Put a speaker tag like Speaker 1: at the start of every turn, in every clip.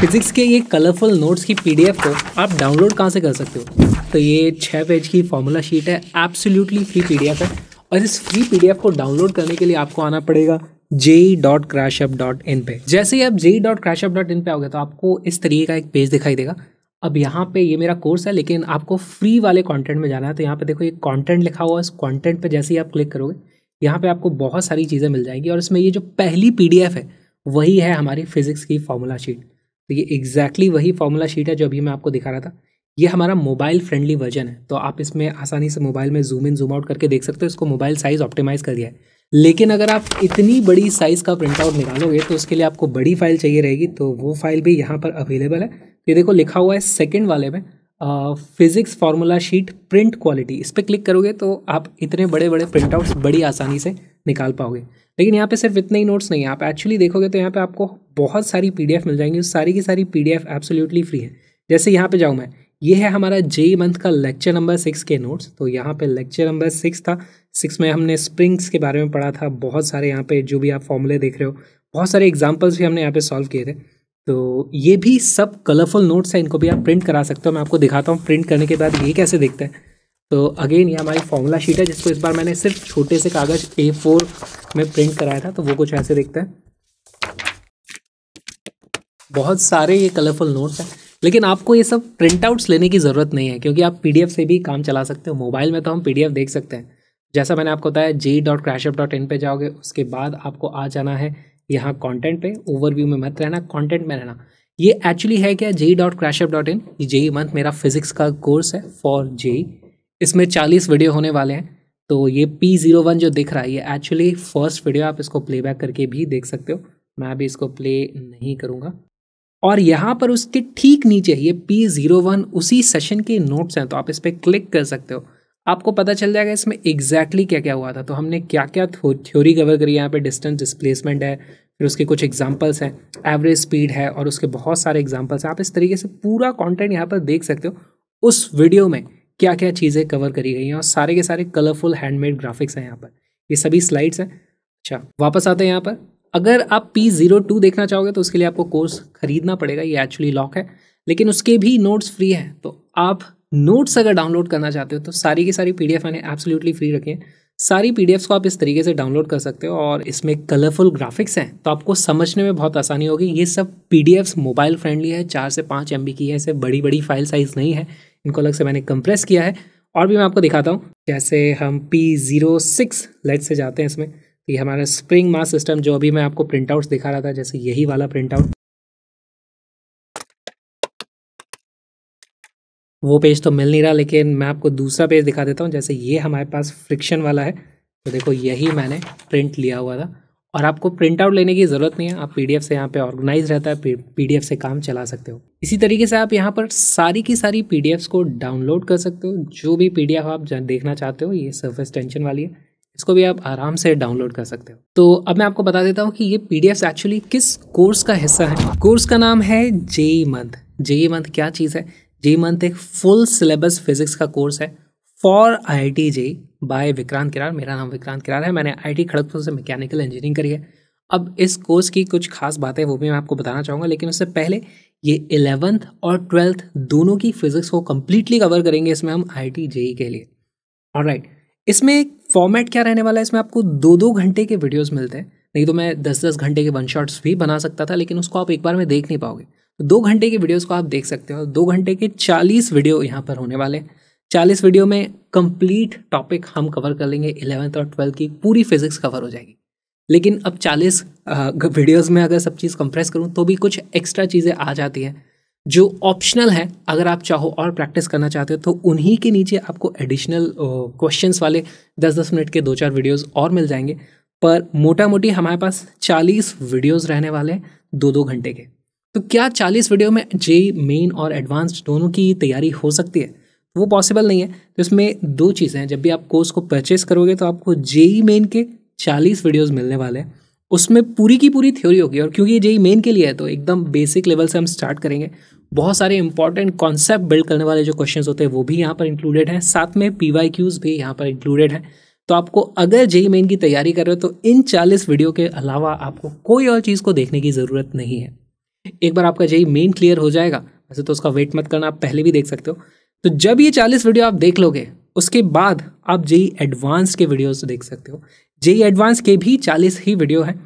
Speaker 1: Physics के ये colourful notes की पीडीएफ को आप डाउनलोड कहाँ से कर सकते हो तो ये छः पेज की फॉर्मूला शीट है एब्सोल्युटली फ्री पीडीएफ है और इस फ्री पीडीएफ को डाउनलोड करने के लिए आपको आना पड़ेगा JEE dot crash up dot in पे जैसे ही आप JEE dot crash up dot in पे आओगे तो आपको इस तरीके का एक पेज दिखाई देगा अब यहाँ पे ये मेरा कोर्स है लेकिन आपको फ्री वाले कंटेंट में जाना है तो यहाँ पे देखो ये कंटेंट लिखा हुआ है इस कंटेंट पे जैसे ही आप क्लिक करोगे यहाँ पे आपको बहुत सारी चीज़ें मिल जाएंगी और इसमें ये जो पहली पी है वही है हमारी फिज़िक्स की फार्मूला शीट तो ये एग्जैक्टली exactly वही फार्मूला शीट है जो अभी मैं आपको दिखा रहा था ये हमारा मोबाइल फ्रेंडली वर्जन है तो आप इसमें आसानी से मोबाइल में जूम इन जूम आउट करके देख सकते हो इसको मोबाइल साइज़ ऑप्टिमाइज़ कर दिया है लेकिन अगर आप इतनी बड़ी साइज़ का प्रिंट आउट निकालोगे तो उसके लिए आपको बड़ी फाइल चाहिए रहेगी तो वो फाइल भी यहाँ पर अवेलेबल है ये देखो लिखा हुआ है सेकेंड वाले में physics formula sheet print quality इस पर क्लिक करोगे तो आप इतने बड़े बड़े प्रिंटआउट्स बड़ी आसानी से निकाल पाओगे लेकिन यहाँ पे सिर्फ इतने ही नोट्स नहीं है आप एक्चुअली देखोगे तो यहाँ पे आपको बहुत सारी पीडीएफ मिल जाएंगी सारी की सारी पीडीएफ एब्सोल्युटली फ्री है जैसे यहाँ पे जाऊँ मैं ये है हमारा जेई मंथ का लेक्चर नंबर सिक्स के नोट्स तो यहाँ पे लेक्चर नंबर सिक्स था सिक्स में हमने स्प्रिंग्स के बारे में पढ़ा था बहुत सारे यहाँ पे जो भी आप फॉर्मूले देख रहे हो बहुत सारे एग्जाम्पल्स भी हमने यहाँ पे सॉल्व किए थे तो ये भी सब कलरफुल नोट्स हैं इनको भी आप प्रिंट करा सकते हो मैं आपको दिखाता हूँ प्रिंट करने के बाद ये कैसे दिखता है तो अगेन ये हमारी फॉर्मूला शीट है जिसको इस बार मैंने सिर्फ छोटे से कागज़ ए फोर में प्रिंट कराया था तो वो कुछ ऐसे दिखता है बहुत सारे ये कलरफुल नोट्स हैं लेकिन आपको ये सब प्रिंट आउट्स लेने की ज़रूरत नहीं है क्योंकि आप पी से भी काम चला सकते हो मोबाइल में तो हम पी देख सकते हैं जैसा मैंने आपको बताया जी डॉट क्रैशअप डॉट इन पर जाओगे उसके बाद आपको आ जाना है यहाँ कंटेंट पे ओवरव्यू में मत रहना कंटेंट में रहना ये एक्चुअली है क्या JEE dot crashup dot in ये जेई मंथ e मेरा फिजिक्स का कोर्स है फॉर जेई e। इसमें चालीस वीडियो होने वाले हैं तो ये पी जीरो वन जो दिख रहा है ये एक्चुअली फर्स्ट वीडियो आप इसको प्लेबैक करके भी देख सकते हो मैं अभी इसको प्ले नहीं करूँगा और यहाँ पर उसके ठीक नीचे ये पी जीरो वन उसी सेशन के नोट्स हैं तो आप इस पर क्लिक कर सकते हो आपको पता चल जाएगा इसमें एग्जैक्टली exactly क्या क्या हुआ था तो हमने क्या क्या थ्योरी कवर करी यहाँ पे डिस्टेंस डिस्प्लेसमेंट है फिर उसके कुछ एग्जाम्पल्स हैं एवरेज स्पीड है और उसके बहुत सारे एग्जाम्पल्स हैं आप इस तरीके से पूरा कॉन्टेंट यहाँ पर देख सकते हो उस वीडियो में क्या क्या चीज़ें कवर करी गई हैं और सारे के सारे कलरफुल हैंडमेड ग्राफिक्स हैं यहाँ पर ये सभी स्लाइड्स हैं अच्छा वापस आते हैं यहाँ पर अगर आप पी जीरो टू देखना चाहोगे तो उसके लिए आपको कोर्स खरीदना पड़ेगा ये एक्चुअली लॉक है लेकिन उसके भी नोट्स फ्री हैं तो आप नोट्स अगर डाउनलोड करना चाहते हो तो सारी की सारी पी डी एफ मैंने एब्सोल्युटली फ्री रखी है सारी पी को आप इस तरीके से डाउनलोड कर सकते हो और इसमें कलरफुल ग्राफिक्स हैं तो आपको समझने में बहुत आसानी होगी ये सब पी मोबाइल फ्रेंडली है चार से पाँच एम की है ऐसे बड़ी बड़ी फाइल साइज़ नहीं है इनको अलग से मैंने कंप्रेस किया है और भी मैं आपको दिखाता हूँ जैसे हम पी जीरो सिक्स लेट से जाते हैं इसमें ये हमारा स्प्रिंग मास सिस्टम जो अभी मैं आपको प्रिंटआउट्स दिखा रहा था जैसे यही वाला प्रिंटआउट वो पेज तो मिल नहीं रहा लेकिन मैं आपको दूसरा पेज दिखा देता हूँ जैसे ये हमारे पास फ्रिक्शन वाला है तो देखो यही मैंने प्रिंट लिया हुआ था और आपको प्रिंट आउट लेने की ज़रूरत नहीं है आप पीडीएफ से यहाँ पे ऑर्गेनाइज रहता है पीडीएफ से काम चला सकते हो इसी तरीके से आप यहाँ पर सारी की सारी पी को डाउनलोड कर सकते हो जो भी पी आप देखना चाहते हो ये सर्फेस टेंशन वाली है इसको भी आप आराम से डाउनलोड कर सकते हो तो अब मैं आपको बता देता हूँ कि ये पी एक्चुअली किस कोर्स का हिस्सा है कोर्स का नाम है जेई मंथ जेई मंथ क्या चीज़ है जी मंथ एक फुल सिलेबस फिजिक्स का कोर्स है for I I T JEE by Vikrant Kirar मेरा नाम विक्रांत किरार है मैंने आई टी खड़गपुर से मैकेनिकल इंजीनियरिंग करी है अब इस कोर्स की कुछ खास बातें वो भी मैं आपको बताना चाहूँगा लेकिन उससे पहले ये इलेवंथ और ट्वेल्थ दोनों की फिजिक्स को कम्प्लीटली कवर करेंगे इसमें हम आई टी जेई के लिए और राइट इसमें फॉर्मेट क्या रहने वाला है इसमें आपको दो दो घंटे के वीडियोज़ मिलते हैं नहीं तो मैं दस दस घंटे के वन शॉट्स भी बना सकता था लेकिन उसको आप एक बार में देख नहीं पाओगे दो घंटे के वीडियोस को आप देख सकते हो दो घंटे के चालीस वीडियो यहाँ पर होने वाले चालीस वीडियो में कंप्लीट टॉपिक हम कवर कर लेंगे इलेवंथ और ट्वेल्थ की पूरी फिजिक्स कवर हो जाएगी लेकिन अब चालीस वीडियोस में अगर सब चीज़ कंप्रेस करूँ तो भी कुछ एक्स्ट्रा चीज़ें आ जाती हैं जो ऑप्शनल है अगर आप चाहो और प्रैक्टिस करना चाहते हो तो उन्हीं के नीचे आपको एडिशनल क्वेश्चंस वाले दस दस मिनट के दो चार वीडियोस और मिल जाएंगे पर मोटा मोटी हमारे पास चालीस वीडियोस रहने वाले हैं दो दो घंटे के तो क्या चालीस वीडियो में जेई मेन और एडवांस दोनों की तैयारी हो सकती है वो पॉसिबल नहीं है तो इसमें दो चीज़ें हैं जब भी आप कोर्स को परचेस करोगे तो आपको जे मेन के चालीस वीडियोज़ मिलने वाले हैं उसमें पूरी की पूरी थ्योरी होगी और क्योंकि ये जेई मेन के लिए है तो एकदम बेसिक लेवल से हम स्टार्ट करेंगे बहुत सारे इंपॉर्टेंट कॉन्सेप्ट बिल्ड करने वाले जो क्वेश्चंस होते हैं वो भी यहाँ पर इंक्लूडेड हैं साथ में पी वाई क्यूज़ भी यहाँ पर इंक्लूडेड हैं तो आपको अगर जेई मेन की तैयारी कर रहे हो तो इन चालीस वीडियो के अलावा आपको कोई और चीज़ को देखने की ज़रूरत नहीं है एक बार आपका जेई मेन क्लियर हो जाएगा वैसे तो उसका वेट मत करना आप पहले भी देख सकते हो तो जब ये चालीस वीडियो आप देख लोगे उसके बाद आप जेई एडवांस के वीडियोज देख सकते हो जेई एडवांस के भी चालीस ही वीडियो हैं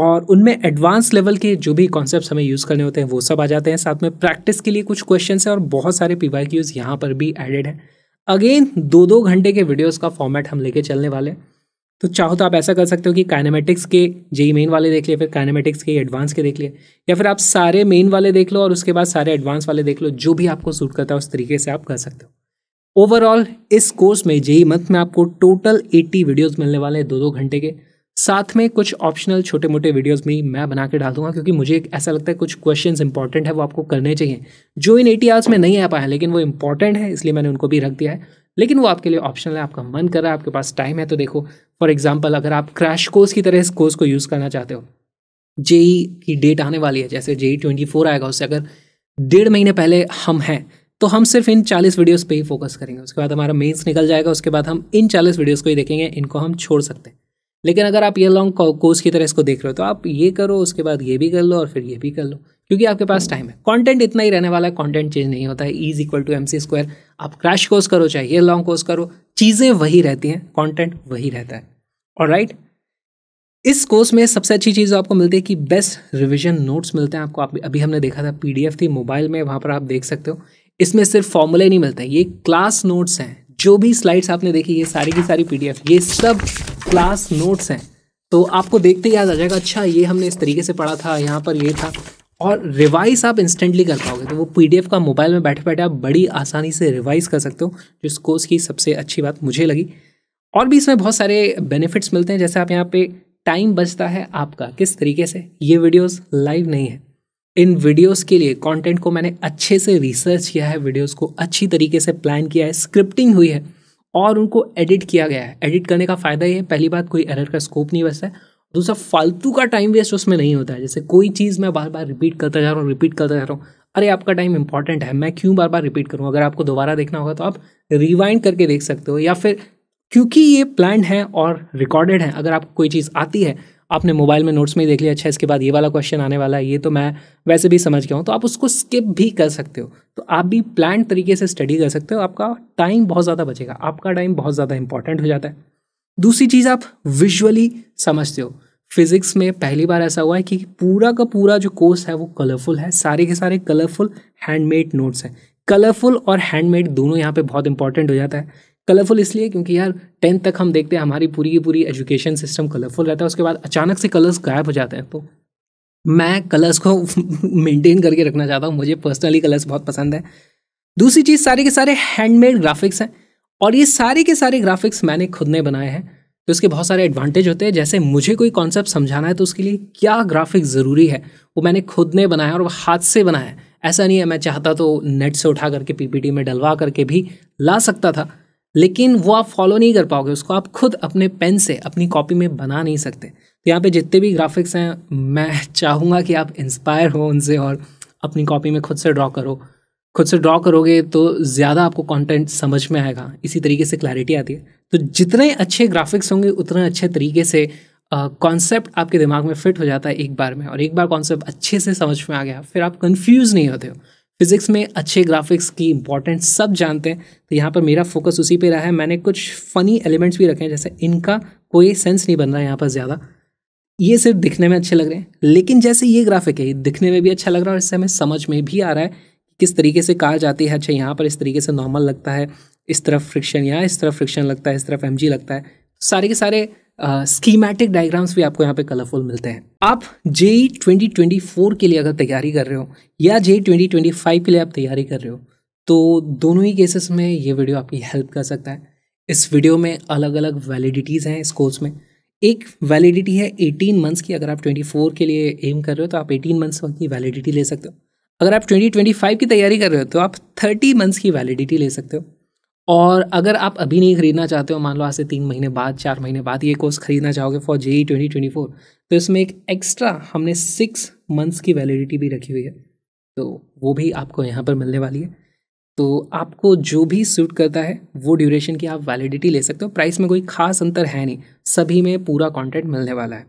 Speaker 1: और उनमें एडवांस लेवल के जो भी कॉन्सेप्ट हमें यूज़ करने होते हैं वो सब आ जाते हैं साथ में प्रैक्टिस के लिए कुछ क्वेश्चन हैं और बहुत सारे पी वाई यहाँ पर भी एडेड हैं अगेन दो दो घंटे के वीडियोज़ का फॉर्मेट हम लेके चलने वाले हैं तो चाहो तो आप ऐसा कर सकते हो कि काइनेमेटिक्स के जेई मेन वाले देख लिए फिर काइनेमेटिक्स के एडवांस के देख लिए या फिर आप सारे मेन वाले देख लो और उसके बाद सारे एडवांस वाले देख लो जो भी आपको सूट करता है उस तरीके से आप कर सकते हो ओवरऑल इस कोर्स में जेई मंथ में आपको टोटल 80 वीडियोस मिलने वाले हैं दो दो घंटे के साथ में कुछ ऑप्शनल छोटे मोटे वीडियोस भी मैं बना के डाल दूंगा क्योंकि मुझे ऐसा लगता है कुछ क्वेश्चंस इंपॉर्टेंट है वो आपको करने चाहिए जो इन एटी आवर्स में नहीं आ पाए लेकिन वो इंपॉर्टेंट है इसलिए मैंने उनको भी रख दिया है लेकिन वो आपके लिए ऑप्शनल है आपका मन कर रहा है आपके पास टाइम है तो देखो फॉर एग्जाम्पल अगर आप क्रैश कोर्स की तरह इस कोर्स को यूज़ करना चाहते हो जेई e की डेट आने वाली है जैसे जेई ट्वेंटी फोर आएगा उससे अगर डेढ़ महीने पहले हम हैं तो हम सिर्फ इन चालीस वीडियोस पे ही फोकस करेंगे उसके बाद हमारा मेंस निकल जाएगा उसके बाद हम इन चालीस वीडियोस को ही देखेंगे इनको हम छोड़ सकते हैं लेकिन अगर आप ये लॉन्ग कोर्स की तरह इसको देख रहे हो तो आप ये करो उसके बाद ये भी कर लो और फिर ये भी कर लो क्योंकि आपके पास टाइम hmm. है कंटेंट इतना ही रहने वाला है कंटेंट चेंज नहीं होता है is equal to M C square आप क्रैश कोर्स करो चाहे ये लॉन्ग कोर्स करो चीज़ें वही रहती हैं कंटेंट वही रहता है और राइट right? इस कोर्स में सबसे अच्छी चीज़ आपको मिलती है कि बेस्ट रिविजन नोट्स मिलते हैं आपको आप, अभी हमने देखा था पीडीएफ थी मोबाइल में वहाँ पर आप देख सकते हो इसमें सिर्फ फॉर्मूले नहीं मिलते हैं ये क्लास नोट्स हैं जो भी स्लाइड्स आपने देखी ये सारी की सारी पीडीएफ ये सब क्लास नोट्स हैं तो आपको देखते ही याद आ जाएगा अच्छा ये हमने इस तरीके से पढ़ा था यहाँ पर ये था और रिवाइज आप इंस्टेंटली कर पाओगे तो वो पीडीएफ का मोबाइल में बैठे बैठे आप बड़ी आसानी से रिवाइज कर सकते हो जो इस कोर्स की सबसे अच्छी बात मुझे लगी और भी इसमें बहुत सारे बेनिफिट्स मिलते हैं जैसे आप यहाँ पे टाइम बचता है आपका किस तरीके से ये वीडियोस लाइव नहीं है इन वीडियोस के लिए कंटेंट को मैंने अच्छे से रिसर्च किया है वीडियोस को अच्छी तरीके से प्लान किया है स्क्रिप्टिंग हुई है और उनको एडिट किया गया है एडिट करने का फ़ायदा ये है पहली बात कोई एरर का स्कोप नहीं बचता है दूसरा फालतू का टाइम वेस्ट उसमें नहीं होता है जैसे कोई चीज़ मैं बार बार रिपीट करता जा रहा हूँ रिपीट करता जा रहा हूँ अरे आपका टाइम इंपॉर्टेंट है मैं क्यों बार बार रिपीट करूँ अगर आपको दोबारा देखना होगा तो आप रिवाइंड करके देख सकते हो या फिर क्योंकि ये प्लान है और रिकॉर्डेड है अगर आपको कोई चीज़ आती है आपने मोबाइल में नोट्स में ही देख लिया अच्छा इसके बाद ये वाला क्वेश्चन आने वाला है ये तो मैं वैसे भी समझ गया हूँ तो आप उसको स्किप भी कर सकते हो तो आप भी प्लान तरीके से स्टडी कर सकते हो आपका टाइम बहुत ज़्यादा बचेगा आपका टाइम बहुत ज़्यादा इंपॉर्टेंट हो जाता है दूसरी चीज़ आप विजुअली समझते हो फिज़िक्स में पहली बार ऐसा हुआ है कि पूरा का पूरा जो कोर्स है वो कलरफुल है सारे के सारे कलरफुल हैंडमेड नोट्स हैं कलरफुल और हैंडमेड दोनों यहाँ पे बहुत इंपॉर्टेंट हो जाता है कलरफुल इसलिए क्योंकि यार टेंथ तक हम देखते हैं हमारी पूरी की पूरी एजुकेशन सिस्टम कलरफुल रहता है उसके बाद अचानक से कलर्स गायब हो जाते हैं तो मैं कलर्स को मेंटेन करके रखना चाहता हूँ मुझे पर्सनली कलर्स बहुत पसंद है दूसरी चीज़ सारे के सारे हैंडमेड ग्राफिक्स हैं और ये सारे के सारे ग्राफिक्स मैंने खुद ने बनाए हैं तो इसके बहुत सारे एडवांटेज होते हैं जैसे मुझे कोई कॉन्सेप्ट समझाना है तो उसके लिए क्या ग्राफिक ज़रूरी है वो मैंने खुद ने बनाया और वो हाथ से बनाया है ऐसा नहीं है मैं चाहता तो नेट से उठा करके पीपीटी में डलवा करके भी ला सकता था लेकिन वो आप फॉलो नहीं कर पाओगे उसको आप खुद अपने पेन से अपनी कॉपी में बना नहीं सकते तो यहाँ पे जितने भी ग्राफिक्स हैं मैं चाहूँगा कि आप इंस्पायर हो उनसे और अपनी कॉपी में खुद से ड्रॉ करो खुद से ड्रॉ करोगे तो ज़्यादा आपको कंटेंट समझ में आएगा इसी तरीके से क्लैरिटी आती है तो जितने अच्छे ग्राफिक्स होंगे उतने अच्छे तरीके से कॉन्सेप्ट uh, आपके दिमाग में फिट हो जाता है एक बार में और एक बार कॉन्सेप्ट अच्छे से समझ में आ गया फिर आप कंफ्यूज नहीं होते हो फिजिक्स में अच्छे ग्राफिक्स की इंपॉर्टेंस सब जानते हैं तो यहाँ पर मेरा फोकस उसी पे रहा है मैंने कुछ फ़नी एलिमेंट्स भी रखे हैं जैसे इनका कोई सेंस नहीं बन रहा है यहाँ पर ज़्यादा ये सिर्फ दिखने में अच्छे लग रहे हैं लेकिन जैसे ये ग्राफिक है दिखने में भी अच्छा लग रहा है और इससे हमें समझ में भी आ रहा है किस तरीके से कार जाती है अच्छा यहाँ पर इस तरीके से नॉर्मल लगता है इस तरफ फ्रिक्शन या इस तरफ फ्रिक्शन लगता है इस तरफ एम लगता है तो सारे के सारे स्कीमेटिक uh, डायग्राम्स भी आपको यहाँ पे कलरफुल मिलते हैं आप जे ट्वेंटी ट्वेंटी फोर के लिए अगर तैयारी कर रहे हो या जे फाइव के लिए आप तैयारी कर रहे हो तो दोनों ही केसेस में ये वीडियो आपकी हेल्प कर सकता है इस वीडियो में अलग अलग वैलिडिटीज़ हैं इस कोर्स में एक वैलिडिटी है 18 मंथ्स की अगर आप 24 के लिए एम कर रहे हो तो आप 18 मंथ्स की वैलिडिटी ले सकते हो अगर आप 2025 की तैयारी कर रहे हो तो आप 30 मंथ्स की वैलिडिटी ले सकते हो और अगर आप अभी नहीं खरीदना चाहते हो मान लो आज से तीन महीने बाद चार महीने बाद ये कोर्स खरीदना चाहोगे for J e twenty twenty four तो इसमें एक एक्स्ट्रा हमने सिक्स मंथ्स की वैलिडिटी भी रखी हुई है तो वो भी आपको यहाँ पर मिलने वाली है तो आपको जो भी सूट करता है वो ड्यूरेशन की आप वैलिडिटी ले सकते हो प्राइस में कोई खास अंतर है नहीं सभी में पूरा कॉन्टेंट मिलने वाला है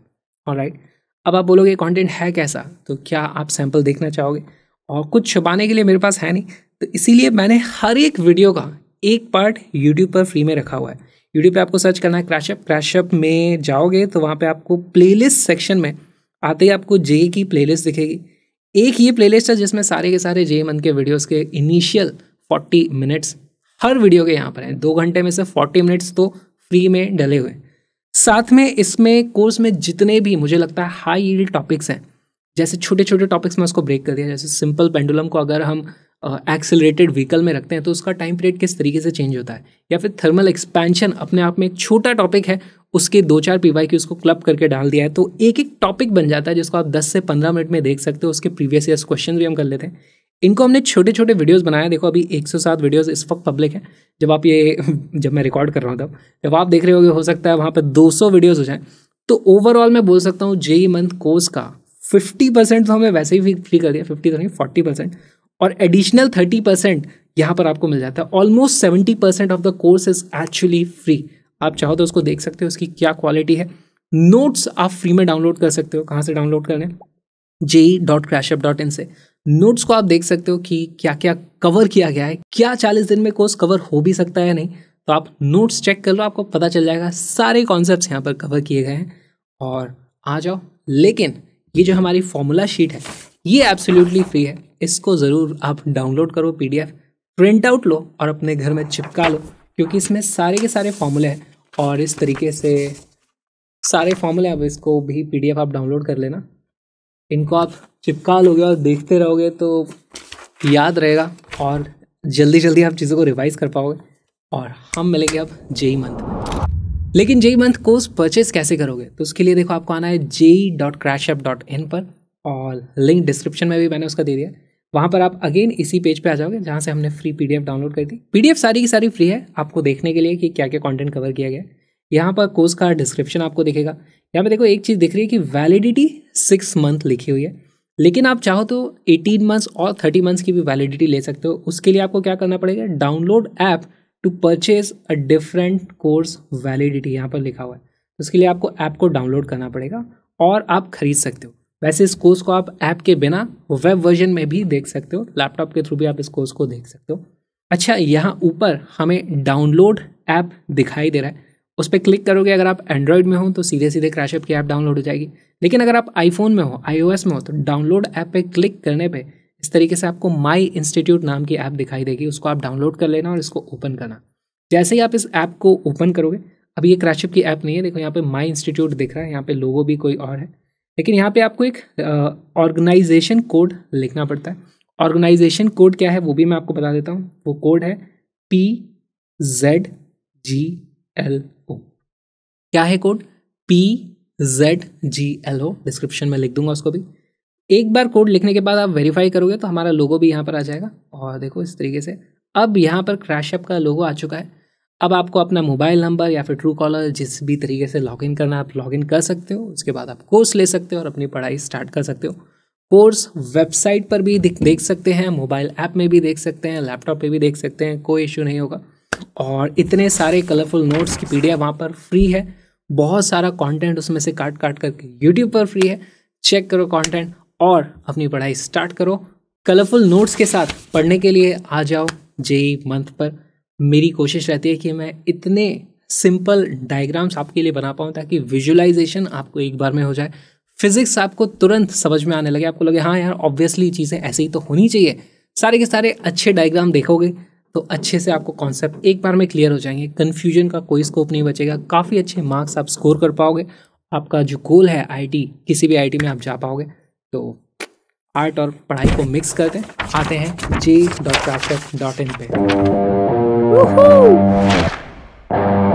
Speaker 1: और राइट अब आप बोलोगे कॉन्टेंट है कैसा तो क्या आप सैम्पल देखना चाहोगे और कुछ छुपाने के लिए मेरे पास है नहीं तो इसीलिए मैंने हर एक वीडियो का एक पार्ट यूट्यूब पर फ्री में रखा हुआ है यूट्यूब पे आपको सर्च करना है क्रैशअप क्रैशअप में जाओगे तो वहाँ पे आपको प्लेलिस्ट सेक्शन में आते ही आपको जे की प्लेलिस्ट दिखेगी एक ये प्लेलिस्ट है जिसमें सारे के सारे जे मन के वीडियोस के इनिशियल 40 मिनट्स हर वीडियो के यहाँ पर हैं दो घंटे में से 40 मिनट्स तो फ्री में डले हुए साथ में इसमें कोर्स में जितने भी मुझे लगता है हाई टॉपिक्स हैं जैसे छोटे छोटे टॉपिक्स में उसको ब्रेक कर दिया जैसे सिंपल पेंडुलम को अगर हम एक्सेलरेटेड व्हीकल में रखते हैं तो उसका टाइम पीरियड किस तरीके से चेंज होता है या फिर थर्मल एक्सपेंशन अपने आप में एक छोटा टॉपिक है उसके दो चार पी वाई की उसको क्लब करके डाल दिया है तो एक एक टॉपिक बन जाता है जिसको आप 10 से 15 मिनट में देख सकते हो उसके प्रीवियस ईयर क्वेश्चन भी हम कर लेते हैं इनको हमने छोटे छोटे वीडियोस बनाया देखो अभी 107 वीडियोस इस वक्त पब्लिक है जब आप ये जब मैं रिकॉर्ड कर रहा हूँ तब जब आप देख रहे हो हो सकता है वहाँ पर सौ वीडियोज़ हो जाएँ तो ओवरऑल मैं बोल सकता हूँ जेई मंथ कोर्स का फिफ्टी परसेंट तो हमें वैसे ही फ्री कर दिया फिफ्टी तो नहीं फोर्टी परसेंट और एडिशनल थर्टी परसेंट यहाँ पर आपको मिल जाता है almost seventy percent of the course is actually free आप चाहो तो उसको देख सकते हो उसकी क्या क्वालिटी है नोट्स आप फ्री में डाउनलोड कर सकते हो कहाँ से डाउनलोड करने JEE dot crashup dot in से नोट्स को आप देख सकते हो कि क्या क्या कवर किया गया है क्या चालीस दिन में कोर्स कवर हो भी सकता है या नहीं तो आप नोट्स चेक कर लो आपको पता चल जाएगा सारे कॉन्सेप्ट यहाँ पर कवर किए गए हैं और आ जाओ लेकिन ये जो हमारी फॉर्मूला शीट है ये एब्सोल्युटली फ्री है इसको ज़रूर आप डाउनलोड करो पीडीएफ प्रिंट आउट लो और अपने घर में चिपका लो क्योंकि इसमें सारे के सारे फॉर्मूले हैं और इस तरीके से सारे फॉर्मूले अब इसको भी पीडीएफ आप डाउनलोड कर लेना इनको आप चिपका लोगे और देखते रहोगे तो याद रहेगा और जल्दी जल्दी आप चीज़ों को रिवाइज़ कर पाओगे और हम मिलेंगे अब जेई e e मंथ में लेकिन जेई मंथ कोर्स परचेज कैसे करोगे तो उसके लिए देखो आपको आना है JEE dot crash up dot in पर और लिंक डिस्क्रिप्शन में भी मैंने उसका दे दिया वहाँ पर आप अगेन इसी पेज पे आ जाओगे जहाँ से हमने फ्री पीडीएफ डाउनलोड कर दी पीडीएफ सारी की सारी फ्री है आपको देखने के लिए कि क्या क्या कंटेंट कवर किया गया है यहाँ पर कोर्स का डिस्क्रिप्शन आपको दिखेगा यहाँ पे देखो एक चीज़ दिख रही है कि वैलिडिटी सिक्स मंथ लिखी हुई है लेकिन आप चाहो तो एटीन मंथ्स और थर्टी मंथ्स की भी वैलिडिटी ले सकते हो उसके लिए आपको क्या करना पड़ेगा download app to purchase a different course validity यहाँ पर लिखा हुआ है उसके तो लिए आपको ऐप को डाउनलोड करना पड़ेगा और आप खरीद सकते हो वैसे इस कोर्स को आप ऐप के बिना वेब वर्जन में भी देख सकते हो लैपटॉप के थ्रू भी आप इस कोर्स को देख सकते हो अच्छा यहाँ ऊपर हमें डाउनलोड ऐप दिखाई दे रहा है उस पर क्लिक करोगे अगर आप एंड्रॉयड में हो तो सीधे सीधे क्रैशअप की ऐप डाउनलोड हो जाएगी लेकिन अगर आप आईफोन में हो आईओएस में हो तो डाउनलोड ऐप पे क्लिक करने पे इस तरीके से आपको माई इंस्टीट्यूट नाम की ऐप दिखाई देगी उसको आप डाउनलोड कर लेना और इसको ओपन करना जैसे ही आप इस ऐप को ओपन करोगे अब ये क्रैशिप की ऐप नहीं है देखो यहाँ पे माई इंस्टीट्यूट दिख रहा है यहाँ पे लोगो भी कोई और है लेकिन यहाँ पे आपको एक ऑर्गेनाइजेशन कोड लिखना पड़ता है ऑर्गेनाइजेशन कोड क्या है वो भी मैं आपको बता देता हूँ वो कोड है P Z G L O क्या है code P Z G L O description में लिख दूंगा उसको भी एक बार कोड लिखने के बाद आप वेरीफाई करोगे तो हमारा लोगो भी यहाँ पर आ जाएगा और देखो इस तरीके से अब यहाँ पर क्रैशअप का लोगो आ चुका है अब आपको अपना मोबाइल नंबर या फिर ट्रू कॉलर जिस भी तरीके से लॉगिन करना आप लॉगिन कर सकते हो उसके बाद आप कोर्स ले सकते हो और अपनी पढ़ाई स्टार्ट कर सकते हो कोर्स वेबसाइट पर भी देख सकते हैं मोबाइल ऐप में भी देख सकते हैं लैपटॉप पे भी देख सकते हैं कोई इशू नहीं होगा और इतने सारे कलरफुल नोट्स की पी डी वहाँ पर फ्री है बहुत सारा कॉन्टेंट उसमें से काट काट करके यूट्यूब पर फ्री है चेक करो कंटेंट और अपनी पढ़ाई स्टार्ट करो कलरफुल नोट्स के साथ पढ़ने के लिए आ जाओ जेई मंथ e पर मेरी कोशिश रहती है कि मैं इतने सिंपल डायग्राम्स आपके लिए बना पाऊँ ताकि विजुअलाइजेशन आपको एक बार में हो जाए फिजिक्स आपको तुरंत समझ में आने लगे आपको लगे हाँ यार ऑब्वियसली चीज़ें ऐसे ही तो होनी चाहिए सारे के सारे अच्छे डायग्राम देखोगे तो अच्छे से आपको कॉन्सेप्ट एक बार में क्लियर हो जाएंगे कन्फ्यूजन का कोई स्कोप नहीं बचेगा काफ़ी अच्छे मार्क्स आप स्कोर कर पाओगे आपका जो गोल है आई किसी भी आई में आप जा पाओगे तो आर्ट और पढ़ाई को मिक्स करते आते हैं JEE dot craft dot in पे